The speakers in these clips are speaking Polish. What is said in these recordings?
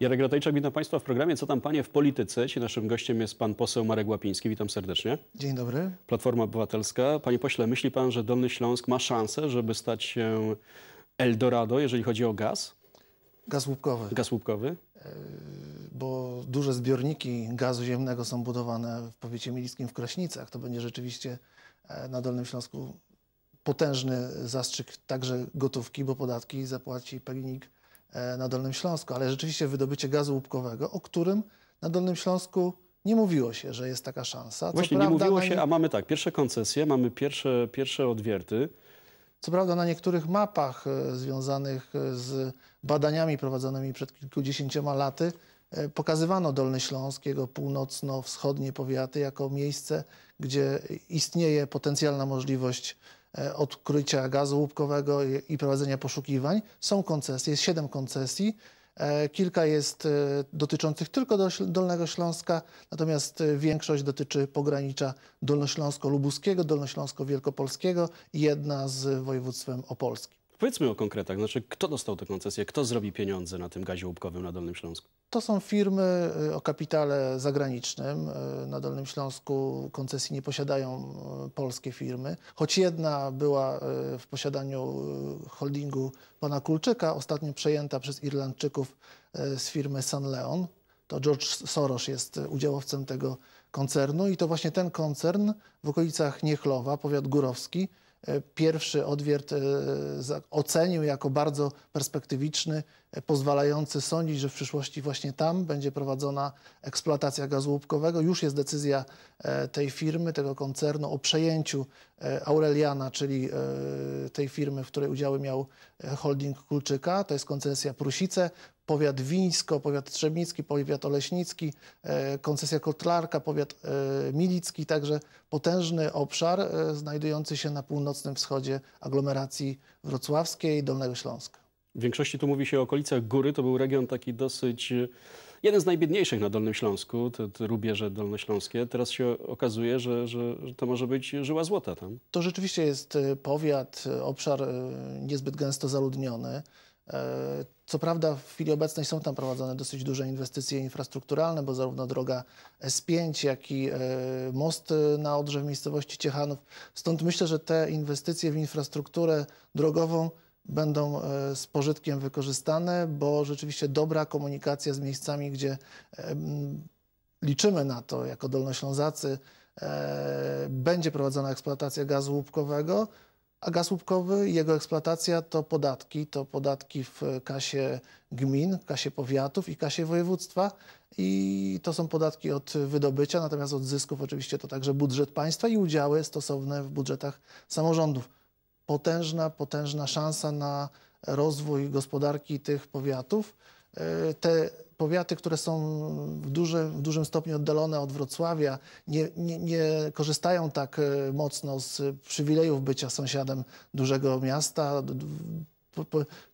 Jarek Ratajczak, witam Państwa w programie Co tam Panie w Polityce. Dzisiaj naszym gościem jest pan poseł Marek Łapiński. Witam serdecznie. Dzień dobry. Platforma Obywatelska. Panie pośle, myśli Pan, że Dolny Śląsk ma szansę, żeby stać się Eldorado, jeżeli chodzi o gaz? Gaz łupkowy. Gaz łupkowy? E, bo duże zbiorniki gazu ziemnego są budowane w powiecie milickim w Kraśnicach. To będzie rzeczywiście e, na Dolnym Śląsku potężny zastrzyk także gotówki, bo podatki zapłaci PGNiG E, na Dolnym Śląsku, ale rzeczywiście wydobycie gazu łupkowego, o którym na Dolnym Śląsku nie mówiło się, że jest taka szansa. Co Właśnie, prawda, nie mówiło się, a mamy tak, pierwsze koncesje, mamy pierwsze, pierwsze odwierty. Co prawda na niektórych mapach e, związanych e, z badaniami prowadzonymi przed kilkudziesięcioma laty pokazywano Dolny Śląsk, jego północno-wschodnie powiaty jako miejsce, gdzie istnieje potencjalna możliwość E, odkrycia gazu łupkowego i prowadzenia poszukiwań. Są koncesje, jest siedem koncesji. E, kilka jest e, dotyczących tylko Dolnego Śląska, natomiast większość dotyczy pogranicza dolnośląsko-lubuskiego, dolnośląsko-wielkopolskiego i jedna z województwem opolskim. Powiedzmy o konkretach. Znaczy, kto dostał tę koncesję? Kto zrobi pieniądze na tym gazie łupkowym na Dolnym Śląsku? To są firmy y, o kapitale zagranicznym. Y, na Dolnym Śląsku koncesji nie posiadają y, polskie firmy, choć jedna była w posiadaniu holdingu pana Kulczyka, ostatnio przejęta przez Irlandczyków z firmy San Leon. To George Soros jest udziałowcem tego koncernu i to właśnie ten koncern w okolicach Niechlowa, powiat górowski, E, pierwszy odwiert e, ocenił jako bardzo perspektywiczny, e, pozwalający sądzić, że w przyszłości właśnie tam będzie prowadzona eksploatacja gazu łupkowego. Już jest decyzja tej firmy, tego koncernu o przejęciu Aureliana, czyli tej firmy, w której udziały miał holding Kulczyka. To jest koncesja Prusice powiat wińsko, powiat trzebnicki, powiat oleśnicki, e, koncesja kotlarka, powiat e, milicki, także potężny obszar e, znajdujący się na północnym wschodzie aglomeracji wrocławskiej Dolnego Śląska. W większości tu mówi się o okolicach Góry, to był region taki dosyć jeden z najbiedniejszych na Dolnym Śląsku, te, te rubieże dolnośląskie. Teraz się okazuje, że, że, że, to może być żyła złota tam. To rzeczywiście jest powiat, obszar niezbyt gęsto zaludniony. E, co prawda w chwili obecnej są tam prowadzone dosyć duże inwestycje infrastrukturalne, bo zarówno droga S5, jak i e, most e, na Odrze w miejscowości Ciechanów. Stąd myślę, że te inwestycje w infrastrukturę drogową będą z pożytkiem wykorzystane, bo rzeczywiście dobra komunikacja z miejscami, gdzie liczymy na to jako Dolnoślązacy, będzie prowadzona eksploatacja gazu łupkowego, a gaz łupkowy, jego eksploatacja to podatki, to podatki w kasie gmin, kasie powiatów i kasie województwa. I to są podatki od wydobycia, natomiast od zysków oczywiście to także budżet państwa i udziały stosowne w budżetach samorządów. Potężna, potężna szansa na rozwój gospodarki tych powiatów. E, te powiaty, które są w, w dużym stopniu oddalone od Wrocławia, nie, nie, nie, korzystają tak e, mocno z przywilejów bycia sąsiadem dużego miasta,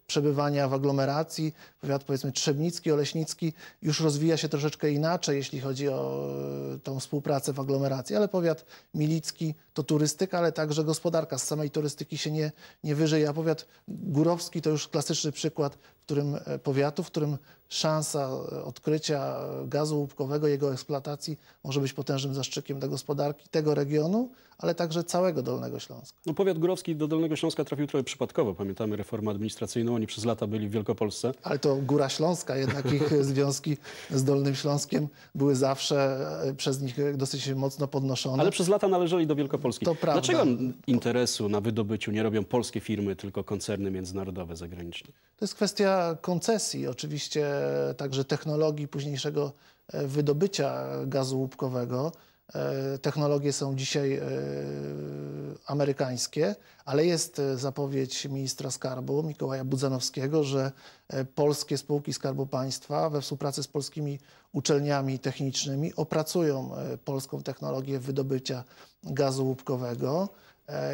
przebywania w aglomeracji. Powiat powiedzmy Trzebnicki, Oleśnicki już rozwija się troszeczkę inaczej, jeśli chodzi o e, tą współpracę w aglomeracji, ale powiat Milicki to turystyka, ale także gospodarka. Z samej turystyki się nie, nie a powiat Górowski to już klasyczny przykład którym, e, powiatu, w którym szansa e, odkrycia gazu łupkowego, jego eksploatacji może być potężnym zastrzykiem dla gospodarki tego regionu, ale także całego Dolnego Śląska. No, powiat górowski do Dolnego Śląska trafił trochę przypadkowo. Pamiętamy reformę administracyjną, oni przez lata byli w Wielkopolsce. Ale to Góra Śląska, jednak ich związki z Dolnym Śląskiem były zawsze e, przez nich dosyć mocno podnoszone. Ale przez lata należeli do Wielkopolski. To prawda. Dlaczego interesu na wydobyciu nie robią polskie firmy, tylko koncerny międzynarodowe, zagraniczne? To jest kwestia koncesji, oczywiście także technologii późniejszego e, wydobycia gazu łupkowego. E, technologie są dzisiaj e, amerykańskie, ale jest zapowiedź ministra skarbu Mikołaja Budzanowskiego, że polskie spółki Skarbu Państwa we współpracy z polskimi uczelniami technicznymi opracują polską technologię wydobycia gazu łupkowego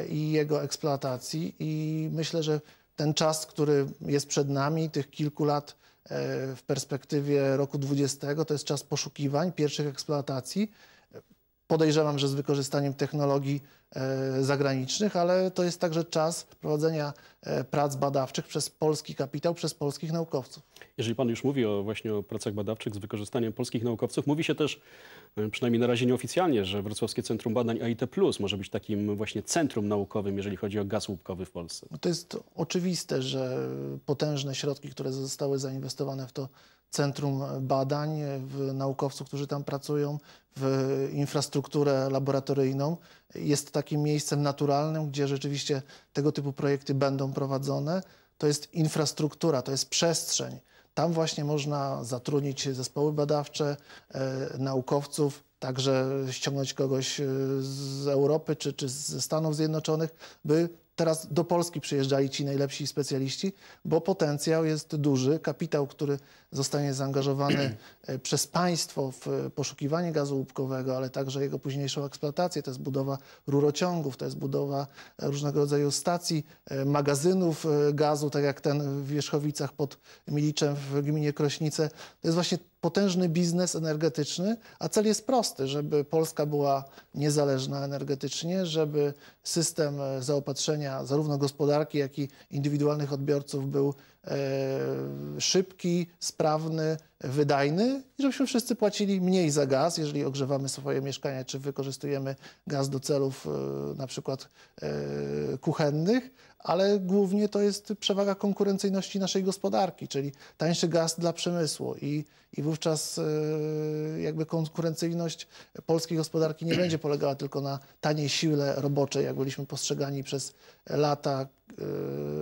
i jego eksploatacji i myślę, że ten czas, który jest przed nami, tych kilku lat e, w perspektywie roku 20, to jest czas poszukiwań, pierwszych eksploatacji. Podejrzewam, że z wykorzystaniem technologii e, zagranicznych, ale to jest także czas prowadzenia e, prac badawczych przez polski kapitał, przez polskich naukowców. Jeżeli pan już mówi o właśnie o pracach badawczych z wykorzystaniem polskich naukowców, mówi się też, e, przynajmniej na razie nieoficjalnie, że Wrocławskie Centrum Badań AIT Plus może być takim właśnie centrum naukowym, jeżeli chodzi o gaz łupkowy w Polsce. No to jest oczywiste, że potężne środki, które zostały zainwestowane w to centrum badań, w naukowców, którzy tam pracują, w infrastrukturę laboratoryjną, jest takim miejscem naturalnym, gdzie rzeczywiście tego typu projekty będą prowadzone. To jest infrastruktura, to jest przestrzeń tam właśnie można zatrudnić zespoły badawcze, e, naukowców, także ściągnąć kogoś e, z Europy czy, czy ze Stanów Zjednoczonych, by teraz do Polski przyjeżdżali ci najlepsi specjaliści, bo potencjał jest duży, kapitał, który zostanie zaangażowany e, przez państwo w e, poszukiwanie gazu łupkowego, ale także jego późniejszą eksploatację. To jest budowa rurociągów, to jest budowa e, różnego rodzaju stacji, magazynów gazu, tak jak ten w Wierzchowicach pod Miliczem w gminie Krośnice. To jest właśnie potężny biznes energetyczny, a cel jest prosty, żeby Polska była niezależna energetycznie, żeby system zaopatrzenia zarówno gospodarki, jak i indywidualnych odbiorców był E, szybki, sprawny, wydajny i żebyśmy wszyscy płacili mniej za gaz, jeżeli ogrzewamy swoje mieszkania, czy wykorzystujemy gaz do celów e, na przykład e, kuchennych, ale głównie to jest przewaga konkurencyjności naszej gospodarki, czyli tańszy gaz dla przemysłu i, i wówczas e, jakby konkurencyjność polskiej gospodarki nie będzie polegała tylko na taniej siłę roboczej, jak byliśmy postrzegani przez lata,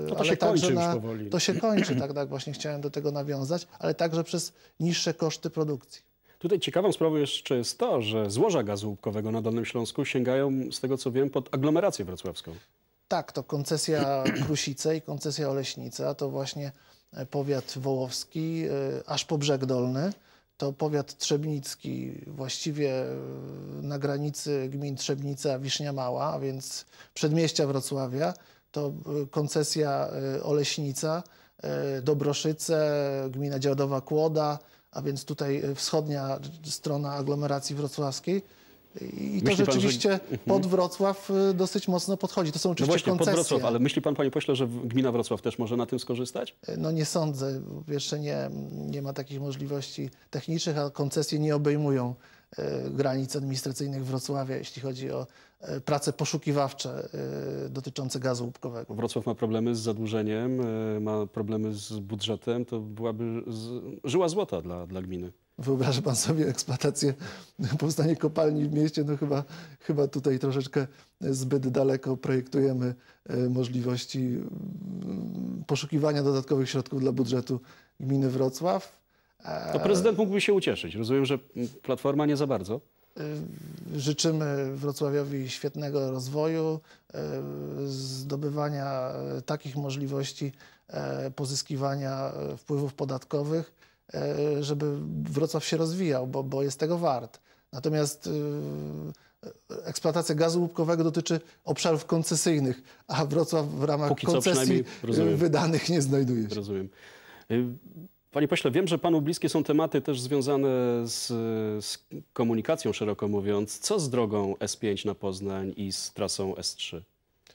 no to, to się kończy na, już powoli. To się kończy, tak, tak, właśnie chciałem do tego nawiązać, ale także przez niższe koszty produkcji. Tutaj ciekawą sprawą jeszcze jest to, że złoża gazu łupkowego na Dolnym Śląsku sięgają, z tego co wiem, pod aglomerację wrocławską. Tak, to koncesja Krusice i koncesja Oleśnica to właśnie e, powiat wołowski, e, aż po brzeg dolny. To powiat trzebnicki, właściwie e, na granicy gmin Trzebnica, Wisznia Mała, a więc przedmieścia Wrocławia. To koncesja Oleśnica, E, Dobroszyce, gmina Działdowa Kłoda, a więc tutaj e, wschodnia strona aglomeracji wrocławskiej. I myśli to rzeczywiście pan, że... Mhm. pod Wrocław e, dosyć mocno podchodzi. To są oczywiście no właśnie, koncesje. pod Wrocław, ale myśli pan, panie pośle, że gmina Wrocław też może na tym skorzystać? No nie sądzę. Jeszcze nie, nie ma takich możliwości technicznych, a koncesje nie obejmują granic administracyjnych Wrocławia, jeśli chodzi o E, prace poszukiwawcze e, dotyczące gazu łupkowego. Wrocław ma problemy z zadłużeniem, e, ma problemy z budżetem, to byłaby żyła złota dla, dla gminy. Wyobraża pan sobie eksploatację, powstanie kopalni w mieście, no chyba, chyba tutaj troszeczkę zbyt daleko projektujemy możliwości mm, poszukiwania dodatkowych środków dla budżetu gminy Wrocław. To prezydent mógłby się ucieszyć. Rozumiem, że Platforma nie za bardzo. Życzymy Wrocławiowi świetnego rozwoju, e, zdobywania e, takich możliwości e, pozyskiwania wpływów podatkowych, żeby Wrocław się rozwijał, bo, bo jest tego wart. Natomiast eksploatacja gazu łupkowego dotyczy obszarów koncesyjnych, a Wrocław w ramach Póki koncesji wydanych nie znajduje się. Rozumiem. Panie pośle, wiem, że panu bliskie są tematy też związane z, z komunikacją, szeroko mówiąc. Co z drogą S5 na Poznań i z trasą S3?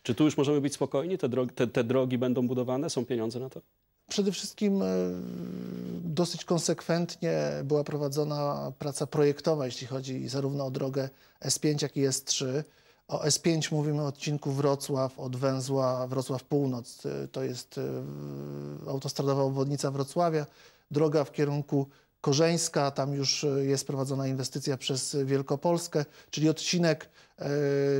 Czy tu już możemy być spokojni? Te drogi, te, te drogi będą budowane? Są pieniądze na to? Przede wszystkim e, dosyć konsekwentnie była prowadzona praca projektowa, jeśli chodzi zarówno o drogę S5, jak i S3. O S5 mówimy o odcinku Wrocław od węzła Wrocław Północ. To jest e, autostradowa obwodnica Wrocławia, droga w kierunku Korzeńska, tam już e, jest prowadzona inwestycja przez Wielkopolskę, czyli odcinek e,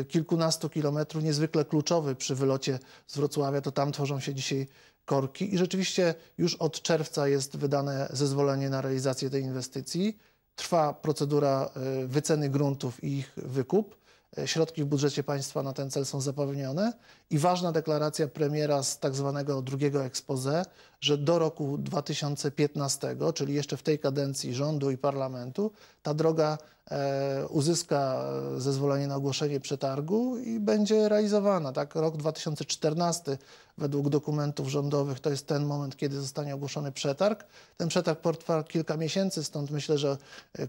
kilkunastu kilometrów, niezwykle kluczowy przy wylocie z Wrocławia, to tam tworzą się dzisiaj korki i rzeczywiście już od czerwca jest wydane zezwolenie na realizację tej inwestycji. Trwa procedura wyceny gruntów i ich wykup. E, środki w budżecie państwa na ten cel są zapewnione i ważna deklaracja premiera z tak zwanego drugiego expose, że do roku 2015, czyli jeszcze w tej kadencji rządu i parlamentu, ta droga e, uzyska e, zezwolenie na ogłoszenie przetargu i będzie realizowana. Tak, rok 2014 według dokumentów rządowych to jest ten moment, kiedy zostanie ogłoszony przetarg. Ten przetarg potrwa kilka miesięcy, stąd myślę, że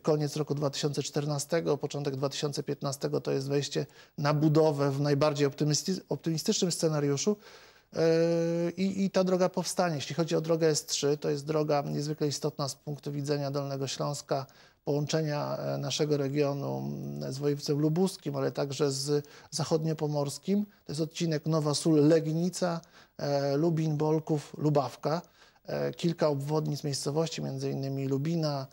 koniec roku 2014, początek 2015 to jest wejście na budowę w najbardziej optymistycznym scenariuszu. E, I, I, ta droga powstanie. Jeśli chodzi o drogę S3, to jest droga niezwykle istotna z punktu widzenia Dolnego Śląska, połączenia e, naszego regionu mm, z województwem lubuskim, ale także z zachodniopomorskim. To jest odcinek Nowa Sól, Legnica, e, Lubin, Bolków, Lubawka. Kilka obwodnic miejscowości, m.in. Lubina,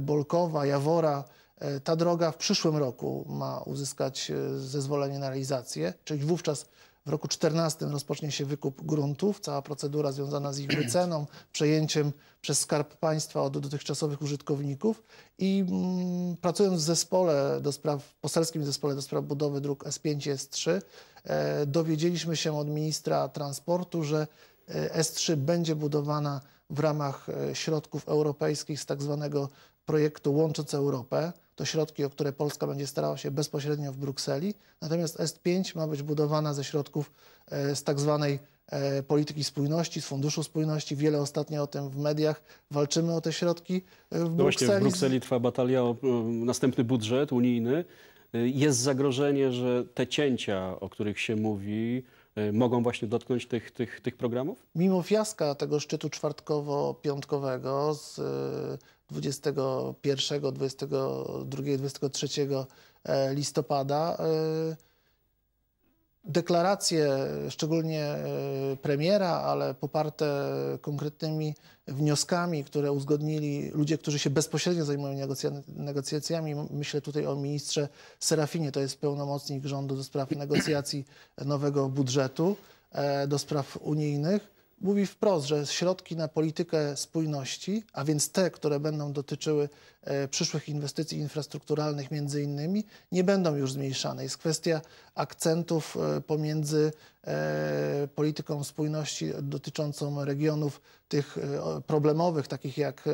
Bolkowa, Jawora, E, ta droga w przyszłym roku ma uzyskać e, zezwolenie na realizację, czyli wówczas w roku 2014 rozpocznie się wykup gruntów, cała procedura związana z ich wyceną, przejęciem przez Skarb Państwa od dotychczasowych użytkowników i mm, pracując w zespole do spraw, poselskim zespole do spraw budowy dróg S5 i S3 e, dowiedzieliśmy się od ministra transportu, że e, S3 będzie budowana w ramach środków europejskich z tak zwanego projektu Łącząc Europę, to środki, o które Polska będzie starała się bezpośrednio w Brukseli. Natomiast S5 ma być budowana ze środków e, z tak zwanej e, polityki spójności, z Funduszu Spójności. Wiele ostatnio o tym w mediach. Walczymy o te środki e, no w Brukseli. właśnie w Brukseli trwa batalia o następny budżet unijny. Jest zagrożenie, że te cięcia, o których się mówi, mogą właśnie dotknąć tych, tych, tych programów? Mimo fiaska tego szczytu czwartkowo-piątkowego z 21, 22, 23 listopada e, deklaracje, szczególnie e, premiera, ale poparte konkretnymi wnioskami, które uzgodnili ludzie, którzy się bezpośrednio zajmują negocjacjami. Myślę tutaj o ministrze Serafinie, to jest pełnomocnik rządu do spraw negocjacji nowego budżetu, e, do spraw unijnych mówi wprost, że środki na politykę spójności, a więc te, które będą dotyczyły e, przyszłych inwestycji infrastrukturalnych między innymi, nie będą już zmniejszane. Jest kwestia akcentów e, pomiędzy e, polityką spójności dotyczącą regionów tych e, problemowych, takich jak e,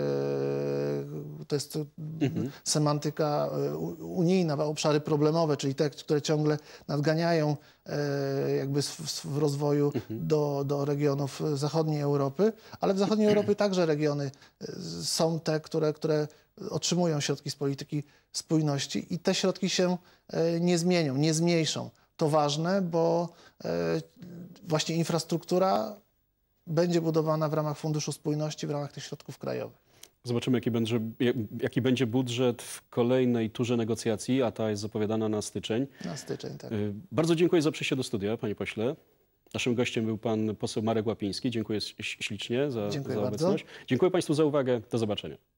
to jest e, mhm. semantyka unijna, obszary problemowe, czyli te, które ciągle nadganiają jakby w rozwoju mhm. do, do regionów zachodniej Europy, ale w zachodniej Europie także regiony są te, które, które otrzymują środki z polityki spójności i te środki się nie zmienią, nie zmniejszą. To ważne, bo właśnie infrastruktura będzie budowana w ramach Funduszu Spójności, w ramach tych środków krajowych. Zobaczymy, jaki będzie, jaki będzie budżet w kolejnej turze negocjacji, a ta jest zapowiadana na styczeń. Na styczeń, tak. Y, bardzo dziękuję za przyjście do studia, panie pośle. Naszym gościem był pan poseł Marek Łapiński. Dziękuję ślicznie za, dziękuję za obecność. Bardzo. Dziękuję państwu za uwagę. Do zobaczenia.